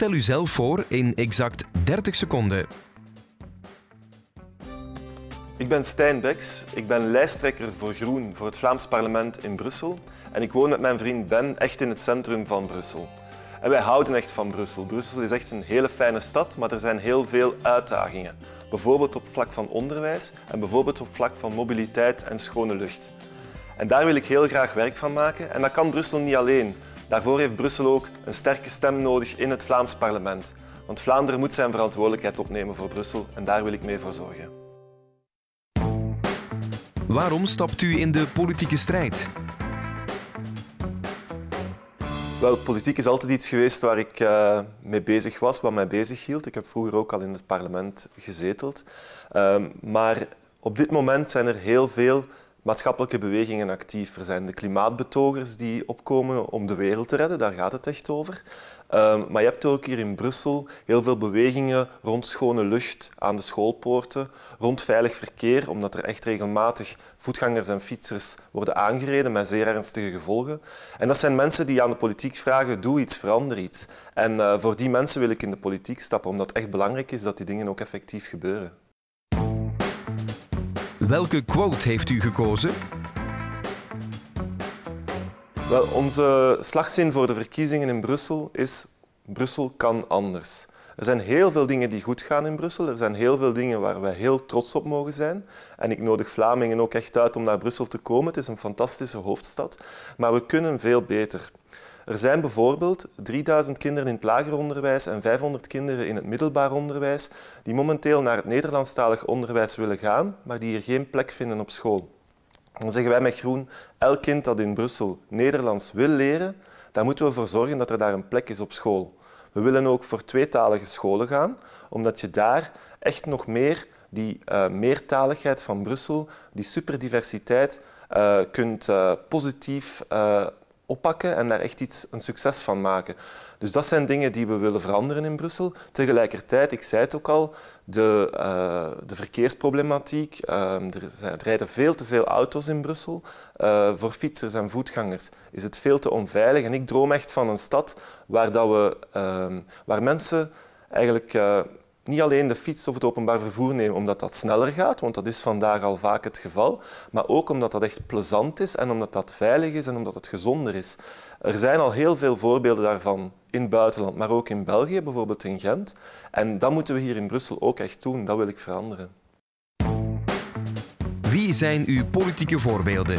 Stel u zelf voor in exact 30 seconden. Ik ben Stijn Beks, ik ben lijsttrekker voor Groen voor het Vlaams parlement in Brussel en ik woon met mijn vriend Ben echt in het centrum van Brussel. En wij houden echt van Brussel. Brussel is echt een hele fijne stad, maar er zijn heel veel uitdagingen. Bijvoorbeeld op vlak van onderwijs en bijvoorbeeld op vlak van mobiliteit en schone lucht. En daar wil ik heel graag werk van maken en dat kan Brussel niet alleen. Daarvoor heeft Brussel ook een sterke stem nodig in het Vlaams parlement. Want Vlaanderen moet zijn verantwoordelijkheid opnemen voor Brussel en daar wil ik mee voor zorgen. Waarom stapt u in de politieke strijd? Wel, politiek is altijd iets geweest waar ik eh, mee bezig was, wat mij bezig hield. Ik heb vroeger ook al in het parlement gezeteld. Ehm, maar op dit moment zijn er heel veel maatschappelijke bewegingen actief. Er zijn de klimaatbetogers die opkomen om de wereld te redden, daar gaat het echt over. Ehm, maar je hebt ook hier in Brussel heel veel bewegingen rond schone lucht aan de schoolpoorten, rond veilig verkeer, omdat er echt regelmatig voetgangers en fietsers worden aangereden met zeer ernstige gevolgen. En dat zijn mensen die aan de politiek vragen, doe iets, verander iets. En eh, voor die mensen wil ik in de politiek stappen, omdat het echt belangrijk is dat die dingen ook effectief gebeuren. Welke quote heeft u gekozen? Wel, onze slagzin voor de verkiezingen in Brussel is Brussel kan anders. Er zijn heel veel dingen die goed gaan in Brussel. Er zijn heel veel dingen waar wij heel trots op mogen zijn. En ik nodig Vlamingen ook echt uit om naar Brussel te komen. Het is een fantastische hoofdstad. Maar we kunnen veel beter. Er zijn bijvoorbeeld 3000 kinderen in het lager onderwijs en 500 kinderen in het middelbaar onderwijs die momenteel naar het Nederlandstalig onderwijs willen gaan, maar die hier geen plek vinden op school. Dan zeggen wij met Groen, elk kind dat in Brussel Nederlands wil leren, daar moeten we voor zorgen dat er daar een plek is op school. We willen ook voor tweetalige scholen gaan, omdat je daar echt nog meer die eh, meertaligheid van Brussel, die superdiversiteit, eh, kunt uh, positief oppakken en daar echt iets, een succes van maken. Dus dat zijn dingen die we willen veranderen in Brussel. Tegelijkertijd, ik zei het ook al, de, eh, de verkeersproblematiek. Ehm, er, rijden veel te veel auto's in Brussel. Eh, voor fietsers en voetgangers is het veel te onveilig. En ik droom echt van een stad waar, dat we, ehm, waar mensen eigenlijk eh, niet alleen de fiets of het openbaar vervoer nemen omdat dat sneller gaat, want dat is vandaag al vaak het geval, maar ook omdat dat echt plezant is en omdat dat veilig is en omdat het gezonder is. Er zijn al heel veel voorbeelden daarvan in het buitenland, maar ook in België, bijvoorbeeld in Gent. En dat moeten we hier in Brussel ook echt doen, dat wil ik veranderen. Wie zijn uw politieke voorbeelden?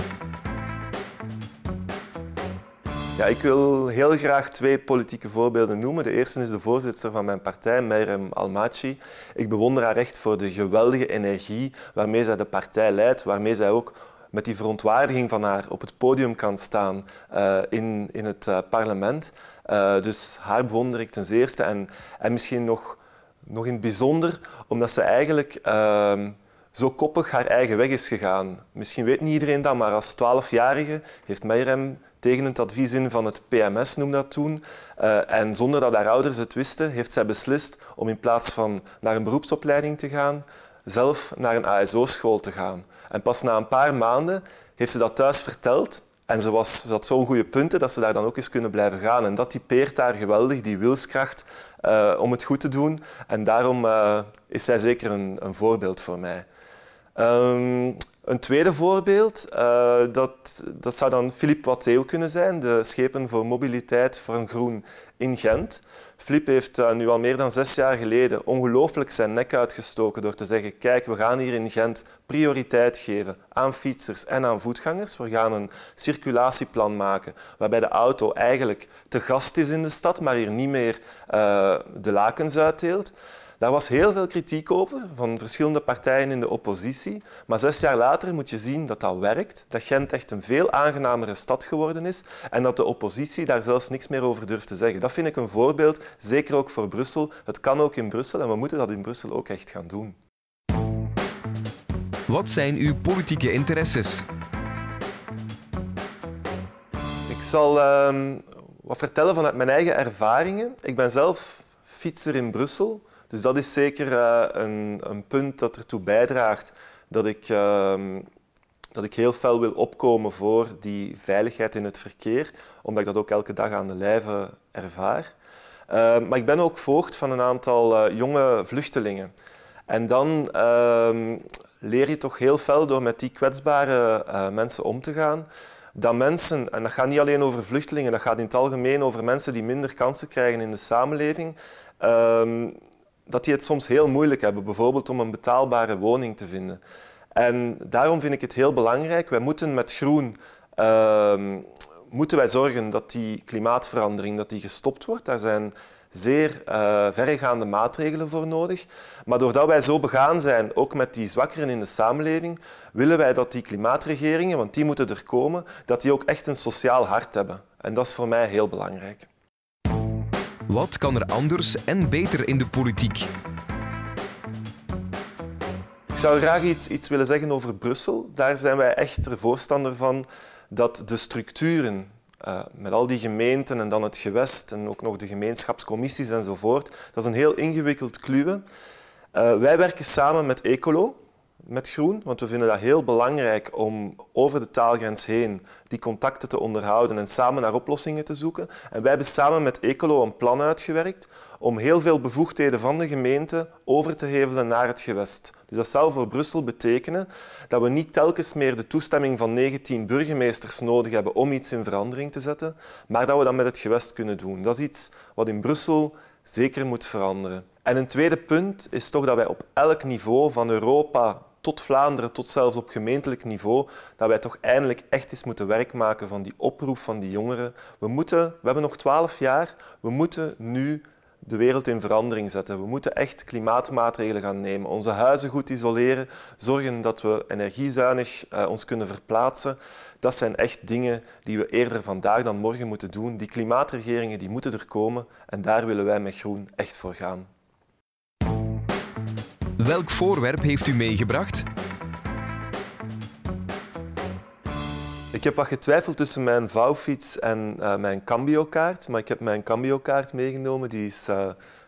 Ja, ik wil heel graag twee politieke voorbeelden noemen. De eerste is de voorzitter van mijn partij, Meirem Almaci. Ik bewonder haar echt voor de geweldige energie waarmee zij de partij leidt, waarmee zij ook met die verontwaardiging van haar op het podium kan staan eh, in, in het eh, parlement. Eh, dus haar bewonder ik ten zeerste. En, en misschien nog, nog in het bijzonder, omdat ze eigenlijk ehm, zo koppig haar eigen weg is gegaan. Misschien weet niet iedereen dat, maar als twaalfjarige heeft Meirem tegen het advies in van het PMS, noem dat toen. Eh, en zonder dat haar ouders het wisten, heeft zij beslist om in plaats van naar een beroepsopleiding te gaan, zelf naar een ASO-school te gaan. En pas na een paar maanden heeft ze dat thuis verteld. En ze, was, ze had zo'n goede punten dat ze daar dan ook eens kunnen blijven gaan. En dat typeert daar geweldig, die wilskracht eh, om het goed te doen. En daarom eh, is zij zeker een, een voorbeeld voor mij. Ehm, een tweede voorbeeld, eh, dat, dat zou dan Philippe Watteo kunnen zijn, de schepen voor mobiliteit voor een groen in Gent. Philippe heeft eh, nu al meer dan zes jaar geleden ongelooflijk zijn nek uitgestoken door te zeggen kijk, we gaan hier in Gent prioriteit geven aan fietsers en aan voetgangers. We gaan een circulatieplan maken waarbij de auto eigenlijk te gast is in de stad, maar hier niet meer eh, de lakens uitdeelt. Daar was heel veel kritiek over van verschillende partijen in de oppositie. Maar zes jaar later moet je zien dat dat werkt, dat Gent echt een veel aangenamere stad geworden is en dat de oppositie daar zelfs niks meer over durft te zeggen. Dat vind ik een voorbeeld, zeker ook voor Brussel. Het kan ook in Brussel en we moeten dat in Brussel ook echt gaan doen. Wat zijn uw politieke interesses? Ik zal ehm, wat vertellen vanuit mijn eigen ervaringen. Ik ben zelf fietser in Brussel. Dus dat is zeker eh, een, een, punt dat ertoe bijdraagt dat ik, ehm, dat ik heel fel wil opkomen voor die veiligheid in het verkeer, omdat ik dat ook elke dag aan de lijve ervaar. Ehm, maar ik ben ook voogd van een aantal eh, jonge vluchtelingen. En dan ehm, leer je toch heel fel door met die kwetsbare eh, mensen om te gaan dat mensen, en dat gaat niet alleen over vluchtelingen, dat gaat in het algemeen over mensen die minder kansen krijgen in de samenleving, dat die het soms heel moeilijk hebben, bijvoorbeeld om een betaalbare woning te vinden. En daarom vind ik het heel belangrijk, wij moeten met groen ehm, moeten wij zorgen dat die klimaatverandering dat die gestopt wordt. Daar zijn zeer uh, verregaande maatregelen voor nodig. Maar doordat wij zo begaan zijn, ook met die zwakkeren in de samenleving, willen wij dat die klimaatregeringen, want die moeten er komen, dat die ook echt een sociaal hart hebben. En dat is voor mij heel belangrijk. Wat kan er anders en beter in de politiek? Ik zou graag iets, iets willen zeggen over Brussel. Daar zijn wij echt er voorstander van dat de structuren eh, met al die gemeenten en dan het gewest en ook nog de gemeenschapscommissies enzovoort. Dat is een heel ingewikkeld kluwen. Eh, wij werken samen met Ecolo met groen, want we vinden dat heel belangrijk om over de taalgrens heen die contacten te onderhouden en samen naar oplossingen te zoeken. En wij hebben samen met Ecolo een plan uitgewerkt om heel veel bevoegdheden van de gemeente over te hevelen naar het gewest. Dus dat zou voor Brussel betekenen dat we niet telkens meer de toestemming van 19 burgemeesters nodig hebben om iets in verandering te zetten, maar dat we dat met het gewest kunnen doen. Dat is iets wat in Brussel zeker moet veranderen. En een tweede punt is toch dat wij op elk niveau van Europa tot Vlaanderen, tot zelfs op gemeentelijk niveau, dat wij toch eindelijk echt eens moeten werk maken van die oproep van die jongeren. We, moeten, we hebben nog twaalf jaar, we moeten nu de wereld in verandering zetten. We moeten echt klimaatmaatregelen gaan nemen, onze huizen goed isoleren, zorgen dat we energiezuinig eh, ons kunnen verplaatsen. Dat zijn echt dingen die we eerder vandaag dan morgen moeten doen. Die klimaatregeringen die moeten er komen en daar willen wij met Groen echt voor gaan. Welk voorwerp heeft u meegebracht? Ik heb wat getwijfeld tussen mijn vouwfiets en uh, mijn kaart Maar ik heb mijn cambio-kaart meegenomen. Die is eh,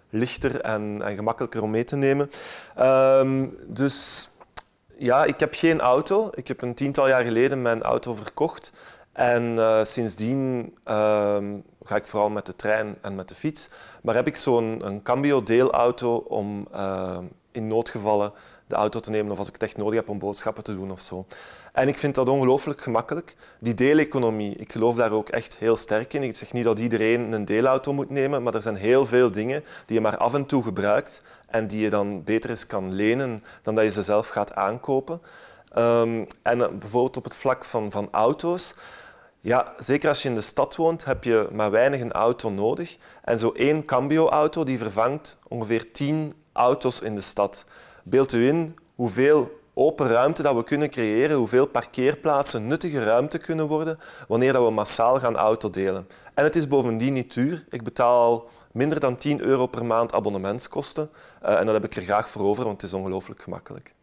lichter en, en, gemakkelijker om mee te nemen. Ehm, dus ja, ik heb geen auto. Ik heb een tiental jaar geleden mijn auto verkocht. En eh, sindsdien ehm, ga ik vooral met de trein en met de fiets. Maar heb ik zo'n cambio-deelauto om ehm, in noodgevallen de auto te nemen of als ik het echt nodig heb om boodschappen te doen of zo. En ik vind dat ongelooflijk gemakkelijk. Die deeleconomie, ik geloof daar ook echt heel sterk in. Ik zeg niet dat iedereen een deelauto moet nemen, maar er zijn heel veel dingen die je maar af en toe gebruikt en die je dan beter eens kan lenen dan dat je ze zelf gaat aankopen. Ehm, en eh, bijvoorbeeld op het vlak van, van auto's. Ja, zeker als je in de stad woont, heb je maar weinig een auto nodig. En zo één Cambio-auto die vervangt ongeveer tien auto's in de stad. Beeld u in hoeveel open ruimte dat we kunnen creëren, hoeveel parkeerplaatsen nuttige ruimte kunnen worden wanneer dat we massaal gaan autodelen. En het is bovendien niet duur. Ik betaal minder dan 10 euro per maand abonnementskosten. Eh, en dat heb ik er graag voor over, want het is ongelooflijk gemakkelijk.